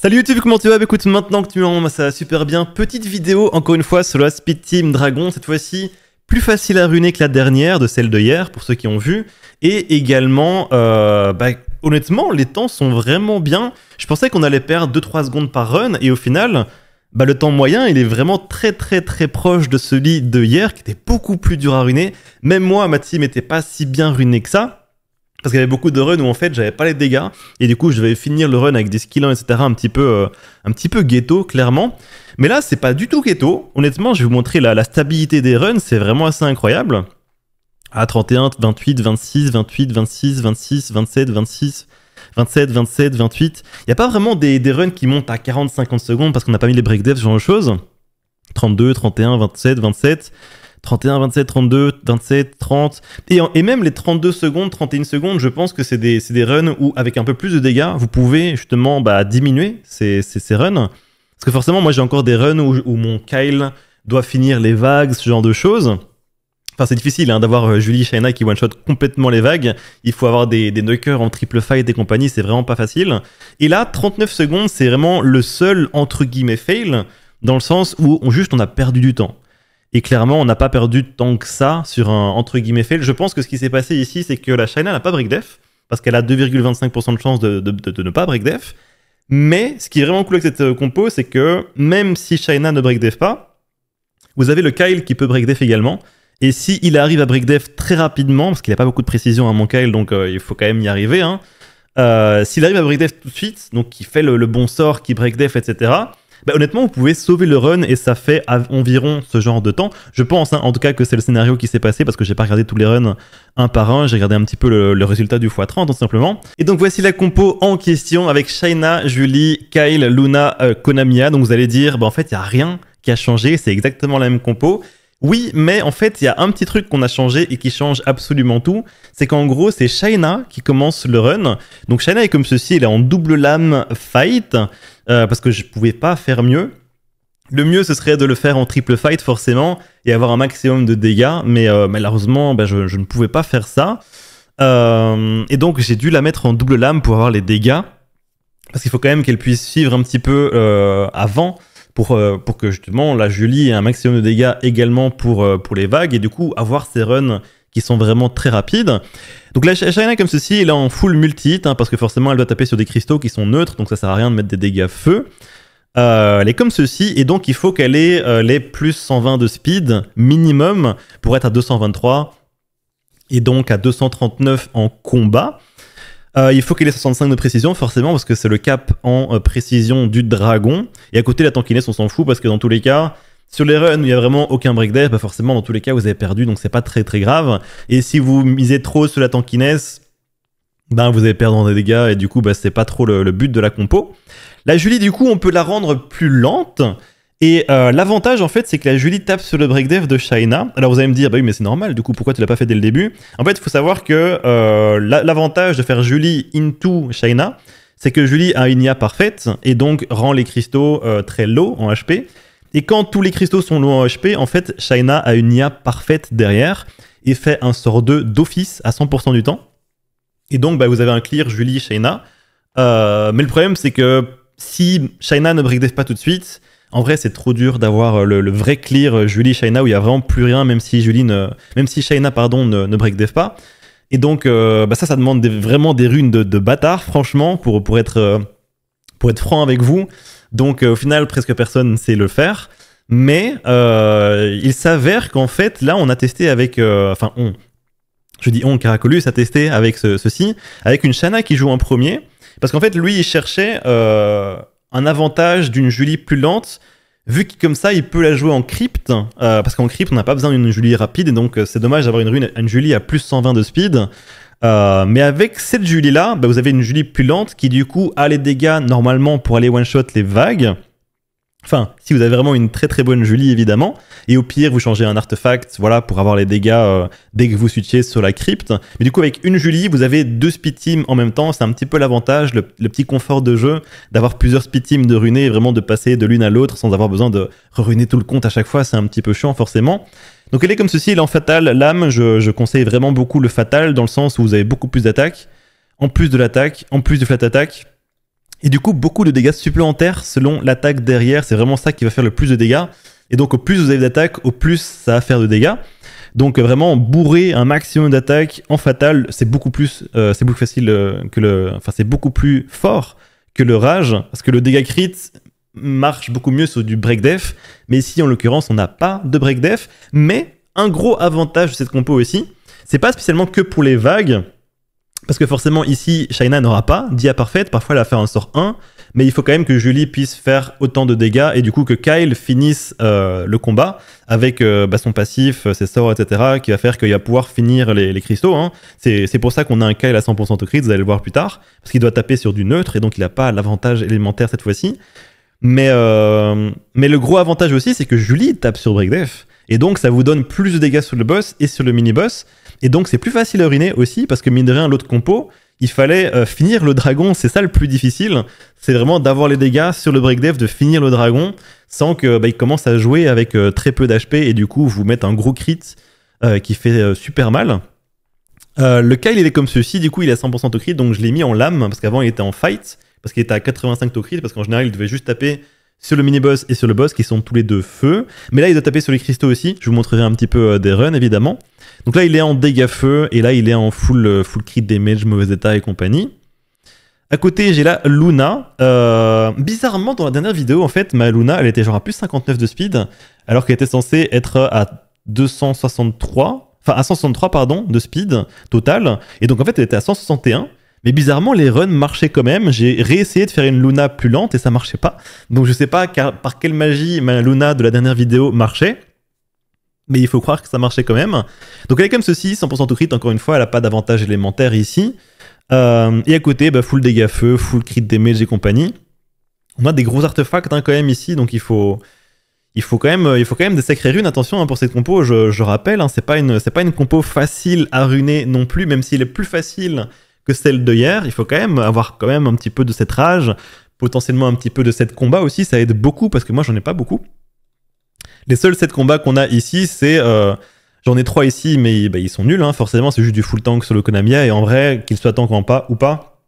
Salut YouTube, comment tu vas bah, Écoute, maintenant que tu m'en ça va super bien. Petite vidéo, encore une fois, sur la Speed Team Dragon, cette fois-ci plus facile à ruiner que la dernière, de celle de hier, pour ceux qui ont vu. Et également, euh, bah, honnêtement, les temps sont vraiment bien. Je pensais qu'on allait perdre 2-3 secondes par run, et au final, bah, le temps moyen, il est vraiment très très très proche de celui de hier, qui était beaucoup plus dur à ruiner. Même moi, ma team n'était pas si bien ruinée que ça. Parce qu'il y avait beaucoup de runs où en fait j'avais pas les dégâts et du coup je devais finir le run avec des skillants etc un petit peu euh, un petit peu ghetto clairement. Mais là c'est pas du tout ghetto. Honnêtement je vais vous montrer la, stabilité des runs c'est vraiment assez incroyable. À 31, 28, 26, 28, 26, 26, 27, 26, 27, 27, 28. Il y a pas vraiment des, runs qui montent à 40, 50 secondes parce qu'on n'a pas mis les break genre de choses. 32, 31, 27, 27. 31, 27, 32, 27, 30. Et, et même les 32 secondes, 31 secondes, je pense que c'est des, des, runs où, avec un peu plus de dégâts, vous pouvez justement bah, diminuer ces, runs. Parce que forcément, moi j'ai encore des runs où, mon Kyle doit finir les vagues, ce genre de choses. Enfin, c'est difficile hein, d'avoir euh, Julie Shaina qui one-shot complètement les vagues. Il faut avoir des, knockers en triple fight et compagnie, c'est vraiment pas facile. Et là, 39 secondes, c'est vraiment le seul entre guillemets fail, dans le sens où on, juste on a perdu du temps. Et clairement, on n'a pas perdu tant que ça sur un entre guillemets fail. Je pense que ce qui s'est passé ici, c'est que la China n'a pas def parce qu'elle a 2,25% de chance de, ne pas break def. Mais ce qui est vraiment cool avec cette euh, compo, c'est que même si China ne def pas, vous avez le Kyle qui peut break def également. Et si il arrive à break def très rapidement, parce qu'il n'a pas beaucoup de précision à hein, mon Kyle, donc euh, il faut quand même y arriver. Hein, euh, s'il arrive à def tout de suite, donc il fait le, bon sort, qui def, etc. Bah, honnêtement, vous pouvez sauver le run et ça fait environ ce genre de temps. Je pense hein, en tout cas que c'est le scénario qui s'est passé parce que j'ai pas regardé tous les runs un par un, j'ai regardé un petit peu le, résultat du x30 tout simplement. Et donc voici la compo en question avec Shaina, Julie, Kyle, Luna, euh, Konamiya. Donc vous allez dire, bah, en fait, il n'y a rien qui a changé, c'est exactement la même compo. Oui, mais en fait, il y a un petit truc qu'on a changé et qui change absolument tout. C'est qu'en gros, c'est Shaina qui commence le run. Donc Shaina est comme ceci, elle est en double lame fight. Euh, parce que je ne pouvais pas faire mieux. Le mieux, ce serait de le faire en triple fight, forcément, et avoir un maximum de dégâts, mais euh, malheureusement, ben, je, ne pouvais pas faire ça. Euh, et donc, j'ai dû la mettre en double lame pour avoir les dégâts, parce qu'il faut quand même qu'elle puisse suivre un petit peu avant, pour, pour que justement la Julie ait un maximum de dégâts également pour, pour les vagues, et du coup, avoir ses runs sont vraiment très rapides. Donc la Shaina comme ceci, elle est en full multi-hit, hein, parce que forcément elle doit taper sur des cristaux qui sont neutres, donc ça sert à rien de mettre des dégâts feu. Euh, elle est comme ceci, et donc il faut qu'elle ait euh, les plus 120 de speed minimum pour être à 223, et donc à 239 en combat. Euh, il faut qu'elle ait 65 de précision, forcément, parce que c'est le cap en précision du dragon. Et à côté, la tankiness, on s'en fout, parce que dans tous les cas, sur les runs où il n'y a vraiment aucun breakdown, bah forcément, dans tous les cas, vous avez perdu, donc c'est pas très très grave. Et si vous misez trop sur la tankiness, ben, vous allez perdre des dégâts et du coup, bah, c'est pas trop le, but de la compo. La Julie, du coup, on peut la rendre plus lente. Et euh, l'avantage, en fait, c'est que la Julie tape sur le break dev de Shaina. Alors, vous allez me dire, bah oui, mais c'est normal, du coup, pourquoi tu l'as pas fait dès le début En fait, il faut savoir que euh, l'avantage de faire Julie into Shaina, c'est que Julie a une IA parfaite et donc rend les cristaux euh, très low en HP. Et quand tous les cristaux sont loin en HP, en fait, Shaina a une IA parfaite derrière et fait un sort 2 d'office à 100% du temps. Et donc, bah, vous avez un clear Julie, Shaina. Euh, mais le problème, c'est que si Shaina ne dev pas tout de suite, en vrai, c'est trop dur d'avoir euh, le, vrai clear euh, Julie, Shaina où il n'y a vraiment plus rien, même si, Julie ne, même si Shaina pardon, ne, ne pas. Et donc, bah, ça, ça demande vraiment des runes de, de bâtard, franchement, pour, pour, être, pour être franc avec vous. Donc euh, au final, presque personne sait le faire. Mais euh, il s'avère qu'en fait, là, on a testé avec... Euh, enfin, on... Je dis on, Caracolus a testé avec ceci, avec une Shana qui joue en premier. Parce qu'en fait, lui, il cherchait un avantage d'une Julie plus lente, vu que comme ça, il peut la jouer en crypte. parce qu'en crypte, on n'a pas besoin d'une Julie rapide, et donc c'est dommage d'avoir une, une Julie à plus 120 de speed. Euh, mais avec cette Julie là, bah, vous avez une Julie plus lente qui du coup a les dégâts normalement pour aller one shot les vagues. Enfin, si vous avez vraiment une très très bonne Julie, évidemment, et au pire, vous changez un artefact, voilà, pour avoir les dégâts euh, dès que vous switchez sur la crypte. Mais du coup, avec une Julie, vous avez deux speed teams en même temps, c'est un petit peu l'avantage, le, petit confort de jeu, d'avoir plusieurs speed teams de runer et vraiment de passer de l'une à l'autre sans avoir besoin de ruiner tout le compte à chaque fois, c'est un petit peu chiant, forcément. Donc elle est comme ceci, elle est en fatal, l'âme, je, conseille vraiment beaucoup le fatal, dans le sens où vous avez beaucoup plus d'attaques, en plus de l'attaque, en plus du flat attack, et du coup, beaucoup de dégâts supplémentaires selon l'attaque derrière. C'est vraiment ça qui va faire le plus de dégâts. Et donc, au plus vous avez d'attaque, au plus ça va faire de dégâts. Donc, euh, vraiment, bourrer un maximum d'attaques en fatal, c'est beaucoup plus, euh, c'est beaucoup facile euh, que le, enfin, c'est beaucoup plus fort que le rage, parce que le dégâts crit marche beaucoup mieux sur du break def. Mais ici, en l'occurrence, on n'a pas de break def. Mais un gros avantage de cette compo aussi, c'est pas spécialement que pour les vagues, parce que forcément, ici, Shaina n'aura pas Dia parfaite. Parfois, elle va faire un sort 1. Mais il faut quand même que Julie puisse faire autant de dégâts et du coup que Kyle finisse euh, le combat avec euh, bah, son passif, euh, ses sorts, etc. qui va faire qu'il va pouvoir finir les, cristaux. Hein. C'est pour ça qu'on a un Kyle à 100% au crit, vous allez le voir plus tard. Parce qu'il doit taper sur du neutre et donc il n'a pas l'avantage élémentaire cette fois-ci. Mais, mais le gros avantage aussi, c'est que Julie tape sur Death et donc, ça vous donne plus de dégâts sur le boss et sur le mini-boss. Et donc, c'est plus facile à uriner aussi, parce que mine de rien, l'autre compo, il fallait euh, finir le dragon. C'est ça le plus difficile. C'est vraiment d'avoir les dégâts sur le break dev, de finir le dragon, sans que bah, il commence à jouer avec euh, très peu d'HP et du coup, vous mettre un gros crit euh, qui fait super mal. le Kyle, il est comme ceci. Du coup, il a 100% au crit, donc je l'ai mis en lame, parce qu'avant, il était en fight, parce qu'il était à 85 au crit, parce qu'en général, il devait juste taper sur le mini-boss et sur le boss qui sont tous les deux feux. Mais là, il doit taper sur les cristaux aussi. Je vous montrerai un petit peu euh, des runs évidemment. Donc là, il est en dégâts feu et là, il est en full, euh, full crit damage, mauvais état et compagnie. À côté, j'ai là Luna. Euh, bizarrement, dans la dernière vidéo, en fait, ma Luna, elle était genre à plus 59 de speed, alors qu'elle était censée être à 263, enfin à 163, pardon, de speed total. Et donc, en fait, elle était à 161. Mais bizarrement, les runs marchaient quand même. J'ai réessayé de faire une Luna plus lente et ça marchait pas. Donc je sais pas par quelle magie ma Luna de la dernière vidéo marchait. Mais il faut croire que ça marchait quand même. Donc elle est comme ceci, 100% tout crit, encore une fois, elle a pas d'avantage élémentaire ici. Euh, et à côté, bah, full dégâts feu, full crit damage et compagnie. On a des gros artefacts hein, quand même ici, donc il faut, il faut quand même, il faut quand même des sacrées runes. Attention hein, pour cette compo, je, rappelle, hein, c'est pas une, c'est pas une compo facile à runer non plus, même s'il est plus facile celle de hier. Il faut quand même avoir quand même un petit peu de cette rage, potentiellement un petit peu de cette combat aussi. Ça aide beaucoup parce que moi, j'en ai pas beaucoup. Les seuls 7 combats qu'on a ici, c'est. Euh, j'en ai 3 ici, mais bah, ils sont nuls, hein. forcément, c'est juste du full tank sur le Konamiya. Et en vrai, qu'il soit tank ou pas,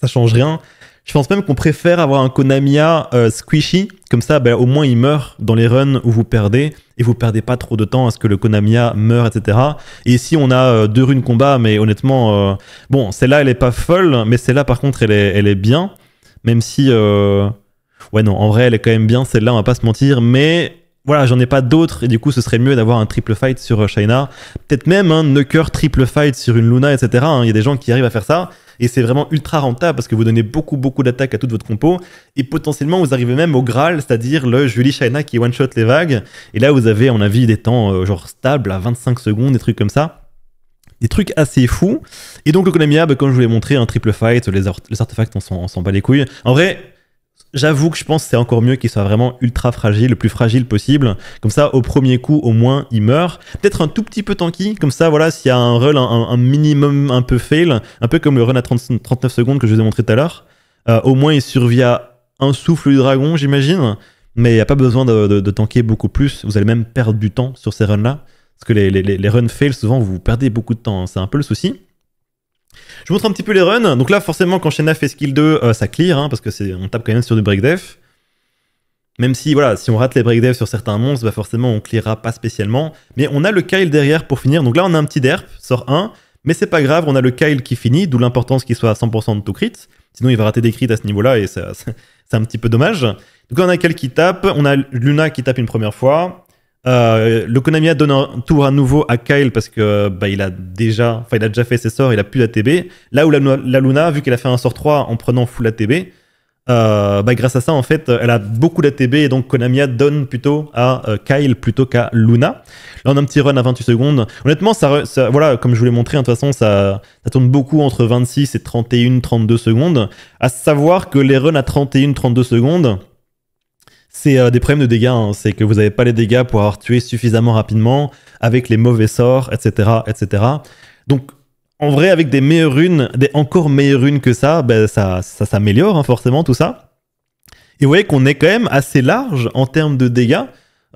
ça change rien. Je pense même qu'on préfère avoir un Konamiya euh, squishy, comme ça ben, au moins il meurt dans les runs où vous perdez, et vous perdez pas trop de temps à ce que le Konamiya meure, etc. Et ici on a euh, deux runes combat, mais honnêtement, euh, bon, celle-là elle est pas folle, mais celle-là par contre elle est, elle est bien, même si... Ouais non, en vrai elle est quand même bien, celle-là on va pas se mentir, mais voilà, j'en ai pas d'autres et du coup ce serait mieux d'avoir un triple fight sur Shaina. Peut-être même un knocker triple fight sur une Luna, etc. Hein. Il y a des gens qui arrivent à faire ça. Et c'est vraiment ultra rentable parce que vous donnez beaucoup, beaucoup d'attaques à toute votre compo. Et potentiellement, vous arrivez même au Graal, c'est-à-dire le Julie Shaina qui one-shot les vagues. Et là, vous avez, en avis, des temps euh, genre stables à 25 secondes, des trucs comme ça des trucs assez fous. Et donc le Konami comme je vous l'ai montré, un triple fight, les, les artefacts, on s'en bat les couilles. En vrai, J'avoue que je pense que c'est encore mieux qu'il soit vraiment ultra fragile, le plus fragile possible. Comme ça, au premier coup, au moins, il meurt. Peut-être un tout petit peu tanky. Comme ça, voilà, s'il y a un run, un, minimum un peu fail, un peu comme le run à 39 secondes que je vous ai montré tout à l'heure, euh, au moins il survit à un souffle du dragon, j'imagine. Mais il n'y a pas besoin de, tanker beaucoup plus. Vous allez même perdre du temps sur ces runs-là. Parce que les, les runs fail, souvent, vous perdez beaucoup de temps. Hein. C'est un peu le souci. Je vous montre un petit peu les runs. Donc là, forcément, quand Shenna fait skill 2, euh, ça clear, hein, parce que c'est, on tape quand même sur du break Même si, voilà, si on rate les break sur certains monstres, bah, forcément, on clearera pas spécialement. Mais on a le Kyle derrière pour finir. Donc là, on a un petit derp, sort 1. Mais c'est pas grave, on a le Kyle qui finit, d'où l'importance qu'il soit à 100% de tout crit. Sinon, il va rater des crits à ce niveau-là et c'est un petit peu dommage. Donc, on a Kyle qui tape, on a Luna qui tape une première fois. Euh, le Konamiya donne un tour à nouveau à Kyle parce que bah, il a déjà, il a déjà fait ses sorts, il a plus d'ATB. Là où la, Luna, vu qu'elle a fait un sort 3 en prenant full ATB, euh, bah, grâce à ça en fait, elle a beaucoup d'ATB et donc Konamiya donne plutôt à euh, Kyle plutôt qu'à Luna. Là on a un petit run à 28 secondes. Honnêtement, ça, voilà, comme je vous l'ai montré, hein, de toute façon ça, ça tourne beaucoup entre 26 et 31, 32 secondes. À savoir que les runs à 31, 32 secondes c'est euh, des problèmes de dégâts. Hein. C'est que vous n'avez pas les dégâts pour avoir tué suffisamment rapidement avec les mauvais sorts, etc. etc. Donc, en vrai, avec des meilleures runes, des encore meilleures runes que ça, ben, ça, ça s'améliore hein, forcément tout ça. Et vous voyez qu'on est quand même assez large en termes de dégâts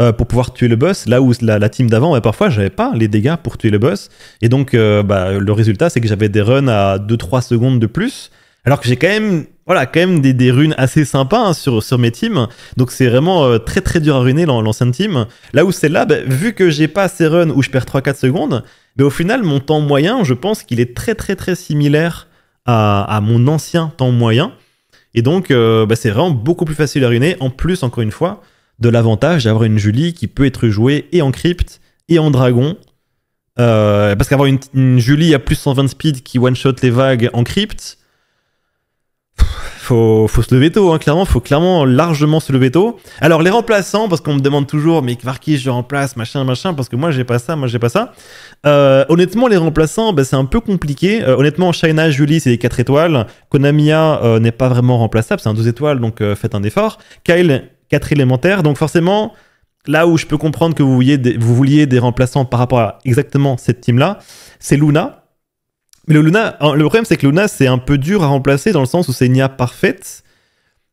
euh, pour pouvoir tuer le boss, là où la, team d'avant, parfois, parfois, j'avais pas les dégâts pour tuer le boss. Et donc, euh, bah, le résultat, c'est que j'avais des runs à 2-3 secondes de plus, alors que j'ai quand même voilà, quand même des, runes assez sympas hein, sur, sur mes teams. Donc c'est vraiment euh, très très dur à runer l'ancienne team. Là où celle-là, bah, vu que j'ai pas ces run où je perds 3-4 secondes, mais bah, au final, mon temps moyen, je pense qu'il est très très très similaire à, mon ancien temps moyen. Et donc, euh, bah, c'est vraiment beaucoup plus facile à runer. En plus, encore une fois, de l'avantage d'avoir une Julie qui peut être jouée et en crypte et en dragon. Euh, parce qu'avoir une, une, Julie à plus 120 speed qui one-shot les vagues en crypte, faut, faut se lever tôt, hein, clairement. Faut clairement largement se lever tôt. Alors, les remplaçants, parce qu'on me demande toujours, mais qui je remplace, machin, machin, parce que moi, j'ai pas ça, moi, j'ai pas ça. Euh, honnêtement, les remplaçants, ben, c'est un peu compliqué. Euh, honnêtement, Shaina, Julie, c'est des 4 étoiles. Konamiya euh, n'est pas vraiment remplaçable, c'est un 2 étoiles, donc faites un effort. Kyle, 4 élémentaires, donc forcément, là où je peux comprendre que vous vouliez vous vouliez des remplaçants par rapport à exactement cette team-là, c'est Luna. Mais le Luna, hein, le problème c'est que Luna c'est un peu dur à remplacer dans le sens où c'est une IA parfaite.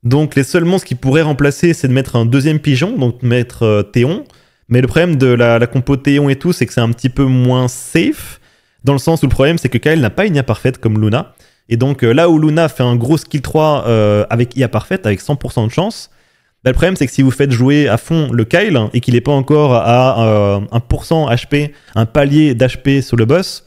Donc les seuls monstres qui pourraient remplacer c'est de mettre un deuxième pigeon, donc mettre euh, Théon. Mais le problème de la, compo Théon et tout c'est que c'est un petit peu moins safe. Dans le sens où le problème c'est que Kyle n'a pas une IA parfaite comme Luna. Et donc euh, là où Luna fait un gros skill 3 euh, avec IA parfaite, avec 100% de chance, bah, le problème c'est que si vous faites jouer à fond le Kyle et qu'il n'est pas encore à 1% HP, un palier d'HP sur le boss,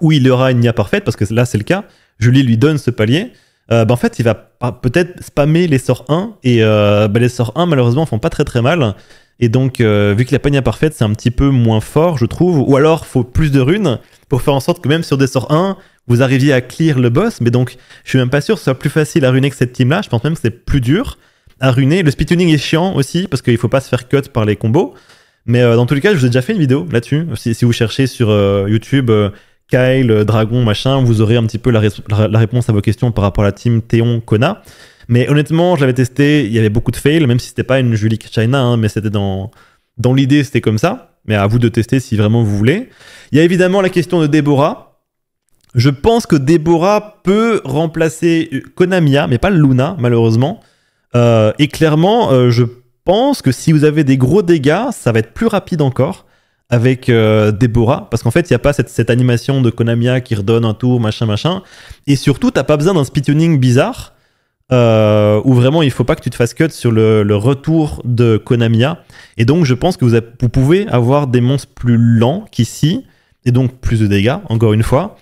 où il aura une IA parfaite, parce que là c'est le cas, Julie lui donne ce palier, euh, ben, en fait il va peut-être spammer les sorts 1, et euh, ben, les sorts 1 malheureusement font pas très très mal, et donc euh, vu que la nia parfaite c'est un petit peu moins fort je trouve, ou alors faut plus de runes pour faire en sorte que même sur des sorts 1, vous arriviez à clear le boss, mais donc je suis même pas sûr que ce soit plus facile à runer que cette team là, je pense même que c'est plus dur à runer, le speed tuning est chiant aussi, parce qu'il faut pas se faire cut par les combos, mais dans tous les cas, je vous ai déjà fait une vidéo là-dessus. Si, vous cherchez sur YouTube Kyle, Dragon, machin, vous aurez un petit peu la, réponse à vos questions par rapport à la team Théon, Kona. Mais honnêtement, je l'avais testé, il y avait beaucoup de fails, même si c'était pas une Julie China, hein, mais c'était dans, dans l'idée, c'était comme ça. Mais à vous de tester si vraiment vous voulez. Il y a évidemment la question de Déborah. Je pense que Déborah peut remplacer euh, Konamiya, mais pas Luna, malheureusement. Euh, et clairement, euh, je pense que si vous avez des gros dégâts, ça va être plus rapide encore avec euh, Deborah, parce qu'en fait, il n'y a pas cette, animation de Konamiya qui redonne un tour, machin, machin. Et surtout, t'as pas besoin d'un speed tuning bizarre, euh, où vraiment, il faut pas que tu te fasses cut sur le, retour de Konamiya. Et donc, je pense que vous, pouvez avoir des monstres plus lents qu'ici, et donc plus de dégâts, encore une fois.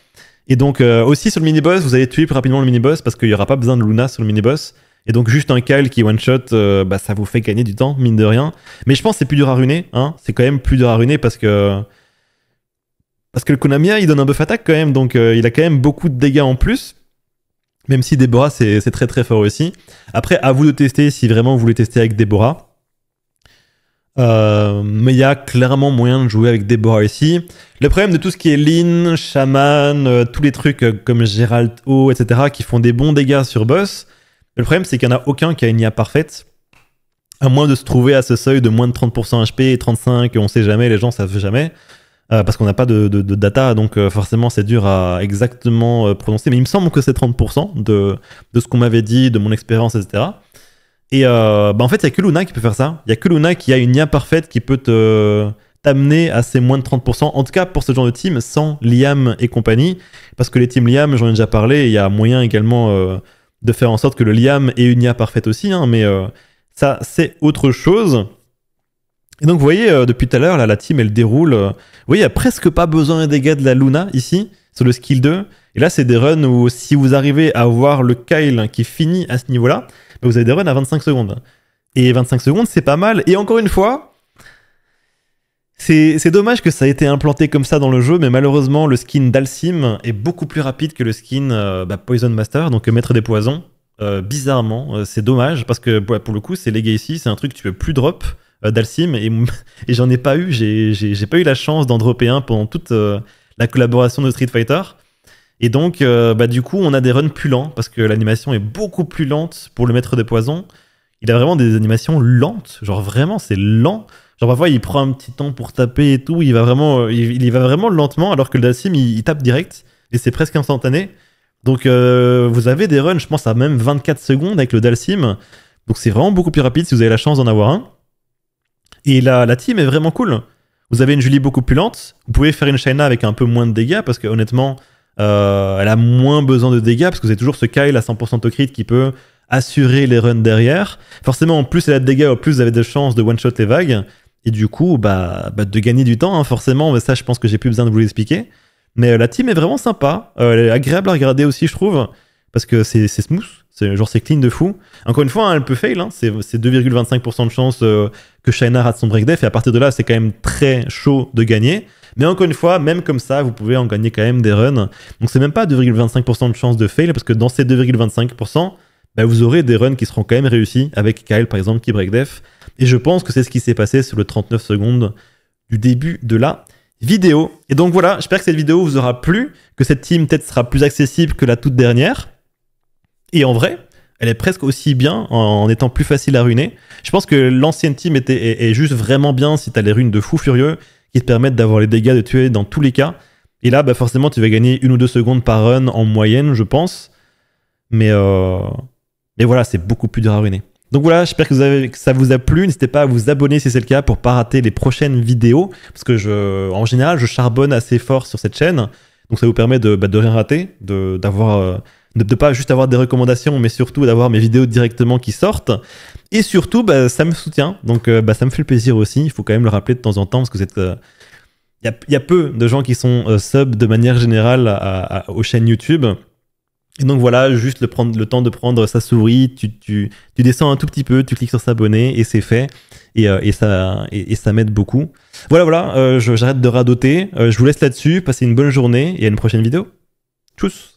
Et donc, euh, aussi sur le mini-boss, vous allez tuer plus rapidement le mini-boss, parce qu'il n'y aura pas besoin de Luna sur le mini-boss. Et donc juste un Kyle qui one shot, euh, bah, ça vous fait gagner du temps, mine de rien. Mais je pense que c'est plus dur à runer. Hein. C'est quand même plus dur à runer parce que parce que le Konamiya il donne un buff attaque quand même, donc euh, il a quand même beaucoup de dégâts en plus. Même si Déborah c'est très très fort aussi. Après, à vous de tester si vraiment vous voulez tester avec Déborah. Euh, mais il y a clairement moyen de jouer avec Déborah ici. Le problème de tout ce qui est Lynn, Shaman, tous les trucs comme Gérald O, etc., qui font des bons dégâts sur boss, le problème, c'est qu'il n'y en a aucun qui a une IA parfaite, à moins de se trouver à ce seuil de moins de 30% HP, 35, on ne sait jamais, les gens ne savent jamais, euh, parce qu'on n'a pas de, data, donc euh, forcément c'est dur à exactement euh, prononcer, mais il me semble que c'est 30% de, de ce qu'on m'avait dit, de mon expérience, etc. Et bah, en fait, il n'y a que Luna qui peut faire ça. Il n'y a que Luna qui a une IA parfaite qui peut t'amener à ces moins de 30%, en tout cas pour ce genre de team, sans Liam et compagnie, parce que les teams Liam, j'en ai déjà parlé, il y a moyen également de faire en sorte que le Liam ait une IA parfaite aussi, hein, mais euh, ça, c'est autre chose. Et donc, vous voyez, euh, depuis tout à l'heure, la team, elle déroule. Euh, vous voyez, il n'y a presque pas besoin des dégâts de la Luna ici, sur le skill 2. Et là, c'est des runs où si vous arrivez à voir le Kyle qui finit à ce niveau-là, bah, vous avez des runs à 25 secondes. Et 25 secondes, c'est pas mal. Et encore une fois, c'est dommage que ça ait été implanté comme ça dans le jeu, mais malheureusement, le skin d'Alcim est beaucoup plus rapide que le skin euh, bah, Poison Master, donc euh, Maître des Poisons. Euh, bizarrement, c'est dommage, parce que bah, pour le coup, c'est Legacy, c'est un truc que tu peux plus drop d'Alcim, et, j'en ai pas eu, j'ai pas eu la chance d'en dropper un pendant toute la collaboration de Street Fighter. Et donc, bah, du coup, on a des runs plus lents parce que l'animation est beaucoup plus lente pour le maître des poisons. Il a vraiment des animations lentes, genre vraiment, c'est lent. Genre parfois il prend un petit temps pour taper et tout, il va vraiment, euh, il, va vraiment lentement alors que le Dalsim il, tape direct et c'est presque instantané. Donc euh, vous avez des runs, je pense à même 24 secondes avec le Dalsim. Donc c'est vraiment beaucoup plus rapide si vous avez la chance d'en avoir un. Et la, la team est vraiment cool. Vous avez une Julie beaucoup plus lente, vous pouvez faire une Shaina avec un peu moins de dégâts parce que honnêtement euh, elle a moins besoin de dégâts parce que vous avez toujours ce Kyle à 100% au crit qui peut assurer les runs derrière. Forcément en plus elle a de dégâts, en plus vous avez des chances de one-shot les vagues. Et du coup, bah, bah, de gagner du temps, hein, forcément. Mais ça, je pense que j'ai plus besoin de vous l'expliquer. Mais euh, la team est vraiment sympa. Euh, elle est agréable à regarder aussi, je trouve. Parce que c'est smooth. Genre, c'est clean de fou. Encore une fois, hein, elle peut fail. Hein. c'est 2,25% de chance euh, que Shaina rate son break Et à partir de là, c'est quand même très chaud de gagner. Mais encore une fois, même comme ça, vous pouvez en gagner quand même des runs. Donc, c'est même pas 2,25% de chance de fail. Parce que dans ces 2,25%, bah, vous aurez des runs qui seront quand même réussis. Avec Kyle, par exemple, qui break def. Et je pense que c'est ce qui s'est passé sur le 39 secondes du début de la vidéo. Et donc voilà, j'espère que cette vidéo vous aura plu, que cette team peut-être sera plus accessible que la toute dernière. Et en vrai, elle est presque aussi bien en étant plus facile à ruiner. Je pense que l'ancienne team était, est, juste vraiment bien si tu as les runes de fou furieux qui te permettent d'avoir les dégâts de tuer dans tous les cas. Et là, bah forcément, tu vas gagner une ou deux secondes par run en moyenne, je pense. Mais, euh, mais voilà, c'est beaucoup plus dur à ruiner. Donc voilà, j'espère que, ça vous a plu. N'hésitez pas à vous abonner si c'est le cas pour pas rater les prochaines vidéos. Parce que je, en général, je charbonne assez fort sur cette chaîne. Donc ça vous permet de, bah, rien rater, de d'avoir euh, pas juste avoir des recommandations, mais surtout d'avoir mes vidéos directement qui sortent. Et surtout, bah, ça me soutient. Donc euh, bah, ça me fait le plaisir aussi. Il faut quand même le rappeler de temps en temps parce que c'est... Euh, il y, a, peu de gens qui sont sub de manière générale aux chaînes YouTube. Et donc voilà, juste le, prendre, le temps de prendre sa souris, tu, tu, tu descends un tout petit peu, tu cliques sur s'abonner et c'est fait. Et, euh, et ça, et, ça m'aide beaucoup. Voilà, voilà, euh, j'arrête de radoter. Euh, je vous laisse là-dessus. Passez une bonne journée et à une prochaine vidéo. Tchuss